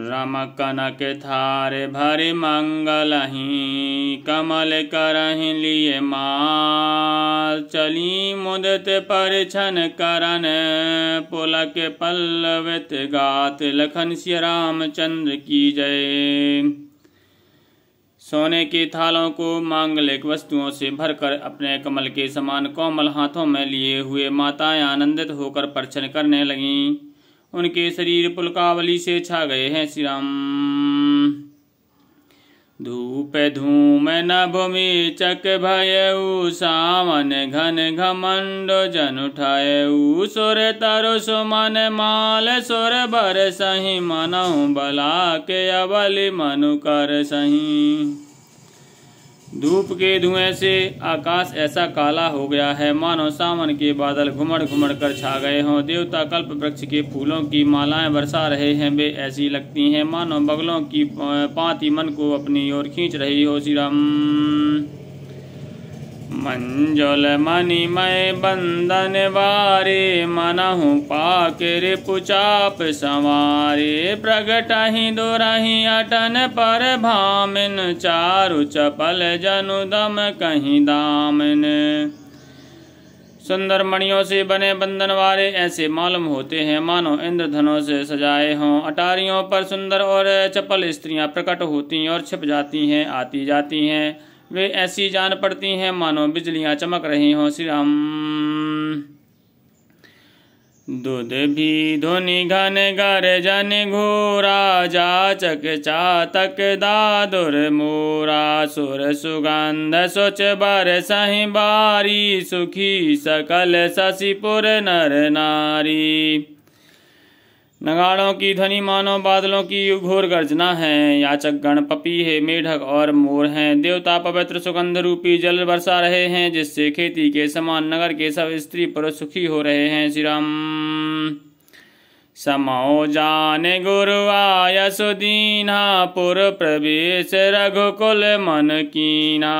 राम कनक थार भरि मंगलही कमल करही लिए माल चली मुदत परिछन करन पुलक पल्लवित गात लखन श्री रामचंद्र की जय सोने के थालों को मांगलिक वस्तुओं से भरकर अपने कमल के समान कोमल हाथों में लिए हुए माताएं आनंदित होकर परछन करने लगीं उनके शरीर पुलकावली से छा गए हैं श्री राम धूप धूम न भूमि चक भयऊ सावन घन घमंड जन उठायऊ सुर तर सुमन माल सुर भर सही मनऊ बला के अबली मनु कर सही धूप के धुएं से आकाश ऐसा काला हो गया है मानो सावन के बादल घुमड़ घुमड़ कर छा गए हों देवता कल्प वृक्ष के फूलों की मालाएं बरसा रहे हैं वे ऐसी लगती हैं मानो बगलों की पांति मन को अपनी ओर खींच रही हो श्री राम मंजुल मणिमय बंधन वारे मनहु पाके पुचाप संवारे प्रगटहि दुरहि अटन पर भामिन चारु चपल जनु दम कहीं दामिन सुंदर मणियों से बने बंधन वाले ऐसे मालूम होते हैं मानो इंद्रधनों से सजाए हों अटारियों पर सुंदर और चपल स्त्रियां प्रकट होती हैं और छिप जाती हैं आती जाती हैं वे ऐसी जान पड़ती हैं मानो बिजलियां चमक रही हों श्री राम दूध भी धोनी घन घर जन घोरा चा चातक दादुर मोरा सुर सुगंध सोच बर सही बारी सुखी सकल शशिपुर नर नारी नगाड़ों की ध्वनि मानो बादलों की घोर गर्जना है याचक गण पपी है मेढक और मोर हैं देवता पवित्र सुगंध रूपी जल बरसा रहे हैं जिससे खेती के समान नगर के सब स्त्री पर सुखी हो रहे हैं श्री राम समो जान गुरुआय सुदीना पुर प्रवेश रघुकुल मन कीना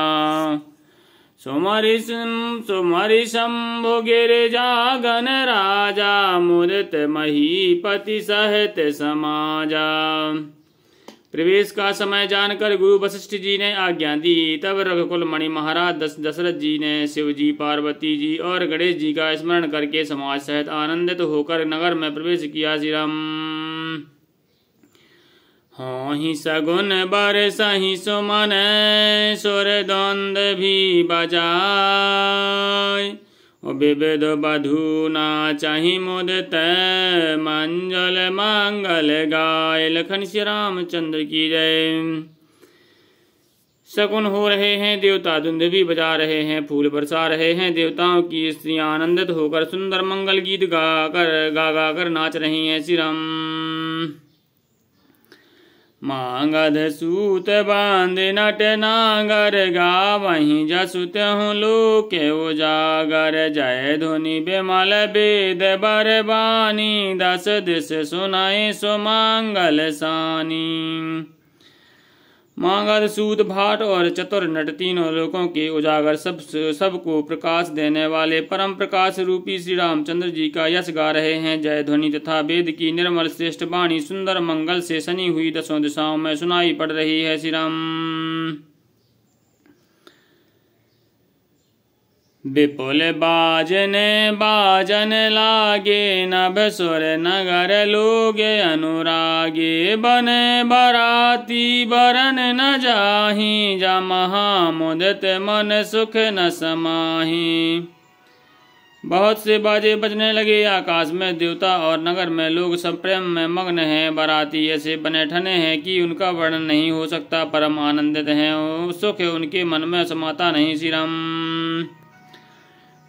सुमरिसं सुमरिशम्भुगिरिजागन राजा मुदित महीपति सहित समाजा प्रवेश का समय जानकर गुरु वशिष्ठ जी ने आज्ञा दी तब रघुकुल मणि महाराज दस दशरथ जी ने शिव जी पार्वती जी और गणेश जी का स्मरण करके समाज सहित आनंदित होकर नगर में प्रवेश किया श्री राम हाँ ही सगुन बर सही सुमन सुर द्वंद भी बजाय विविध बधू ना चाह मुद मंजल मंगल गाय लखन श्री रामचंद्र की जय शकुन हो रहे हैं देवता भी बजा रहे हैं फूल बरसा रहे हैं देवताओं की स्त्री आनंदित होकर सुंदर मंगल गीत गा कर गा गा कर नाच रही हैं श्री राम मांगद सूत बांध नट नागर गा वहीं जसुत हूँ लूके उजागर जय धुनि बिमल वेद बर बानी दस दिस सुनाई सुमांगल सानी मांगद सूद भाट और चतुर नट तीनों लोगों के उजागर सब सबको प्रकाश देने वाले परम प्रकाश रूपी श्री रामचंद्र जी का यश गा रहे हैं जय ध्वनि तथा वेद की निर्मल श्रेष्ठ वाणी सुंदर मंगल से सनी हुई दसों दिशाओं में सुनाई पड़ रही है श्री राम विपुल बाजने बाजन लागे नभ सुर नगर लोगे अनुरागे बने बराती बरन न जाही जा मुदत मन सुख न समाही बहुत से बाजे बजने लगे आकाश में देवता और नगर में लोग सब प्रेम में मग्न हैं बराती ऐसे बने ठने हैं कि उनका वर्णन नहीं हो सकता परम आनंदित हैं सुख उनके मन में समाता नहीं श्री राम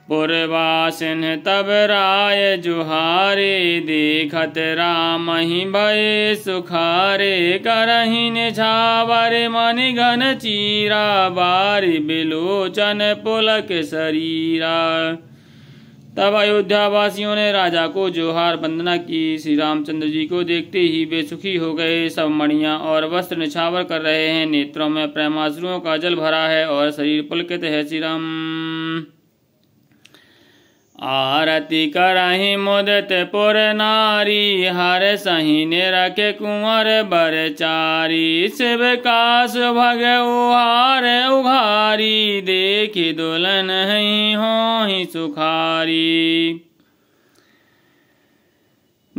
पुरवासिन तब राय जुहारे देखत राम ही भय सुखारे करहिन छावर मनि घन चीरा बारी बिलोचन पुलक शरीरा तब अयोध्या वासियों ने राजा को जोहार वंदना की श्री रामचंद्र जी को देखते ही वे सुखी हो गए सब मणियाँ और वस्त्र निछावर कर रहे हैं नेत्रों में प्रेमाश्रुओं का जल भरा है और शरीर पुलकित है श्री राम आरती करही मुदत पुर नारी हर सही ने रखे कुंवर बरचारी शिव कास भग उहार उघारी देखी दुलन ही हो ही सुखारी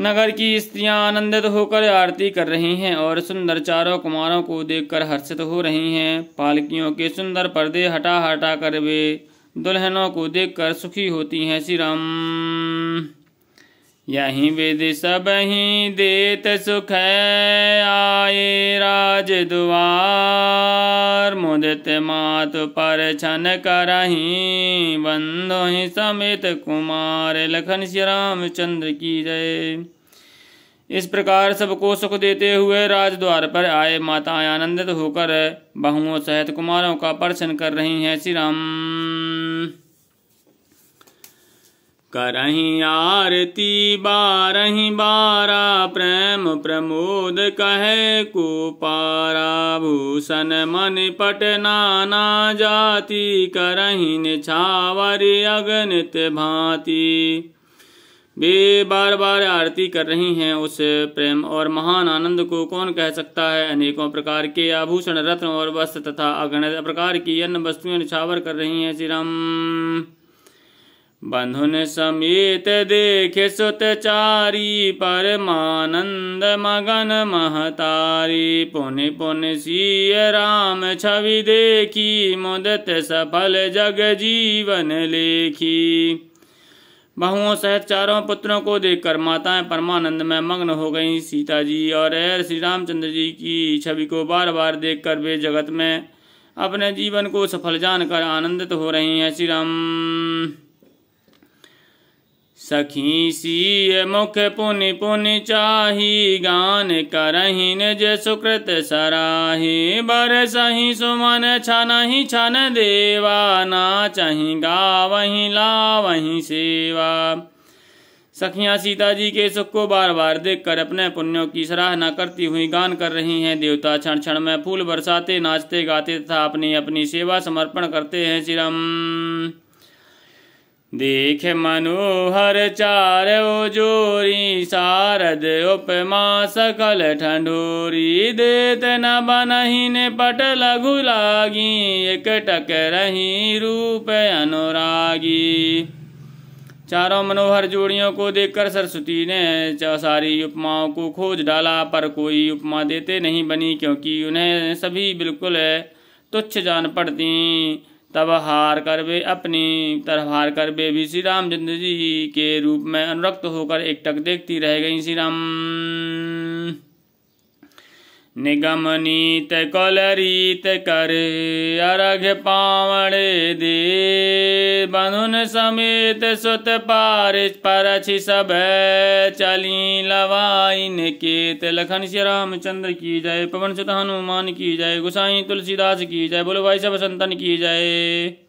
नगर की स्त्रियां आनंदित होकर आरती कर रही हैं और सुंदर चारों कुमारों को देखकर हर्षित हो रही हैं पालकियों के सुंदर पर्दे हटा हटा कर वे दुल्हनों को देखकर सुखी होती हैं श्री राम यही वेद सब ही देत सुख है आए राज द्वार मुदित मात पर छन करही बंधो ही समेत कुमार लखन श्री रामचंद्र की जय इस प्रकार सबको सुख देते हुए राजद्वार पर आए माताएं आनंदित होकर बहुओं सहित कुमारों का प्रशन कर रही हैं श्री राम करही आरती बारही बारा प्रेम प्रमोद कहे को पारा भूषण मन पट नाना जाति करही निछावर अगणित भांति वे बार बार आरती कर रही हैं उस प्रेम और महान आनंद को कौन कह सकता है अनेकों प्रकार के आभूषण रत्न और वस्त्र तथा अगणित प्रकार की अन्य वस्तुएं निछावर कर रही हैं श्री राम बंधुन समेत देख सुतचारी परमानंद मगन महतारी पुन पुन सिय राम छवि देखी मुदत सफल जग जीवन लेखी बहुओं सहित चारों पुत्रों को देखकर माताएं परमानंद में मग्न हो गईं सीता जी और ऐर श्री रामचंद्र जी की छवि को बार बार देखकर वे जगत में अपने जीवन को सफल जानकर आनंदित हो रही हैं श्री राम सखी सी मुख पुनि पुनि चाही गान करही निज सुकृत सराही सही सुमन छनही छन देवा वही ला वही सेवा सखियां सीता जी के सुख को बार बार देखकर अपने पुण्यों की सराहना करती हुई गान कर रही हैं देवता क्षण क्षण में फूल बरसाते नाचते गाते तथा अपनी अपनी सेवा समर्पण करते हैं चिरम देख मनोहर चार ओ जोरी उपमा सकल ठंडोरी देत न बनहीन पट लघु लागी एक टक रही रूप अनुरागी चारों मनोहर जोड़ियों को देखकर सरस्वती ने सारी उपमाओं को खोज डाला पर कोई उपमा देते नहीं बनी क्योंकि उन्हें सभी बिल्कुल तुच्छ जान पड़ती तब हार कर वे अपनी तरह हार कर वे भी श्री रामचंद्र जी के रूप में अनुरक्त होकर एकटक देखती रह गई श्री राम निगमनीत कलरीत कर अर्घ पावण दे बनुन समेत सुत पारिश पर सब चली लवाइन केत लखन श्री रामचंद्र की जय पवन सुत हनुमान की जय गुसाई तुलसीदास की जय बोलो भाई सब संतन की जय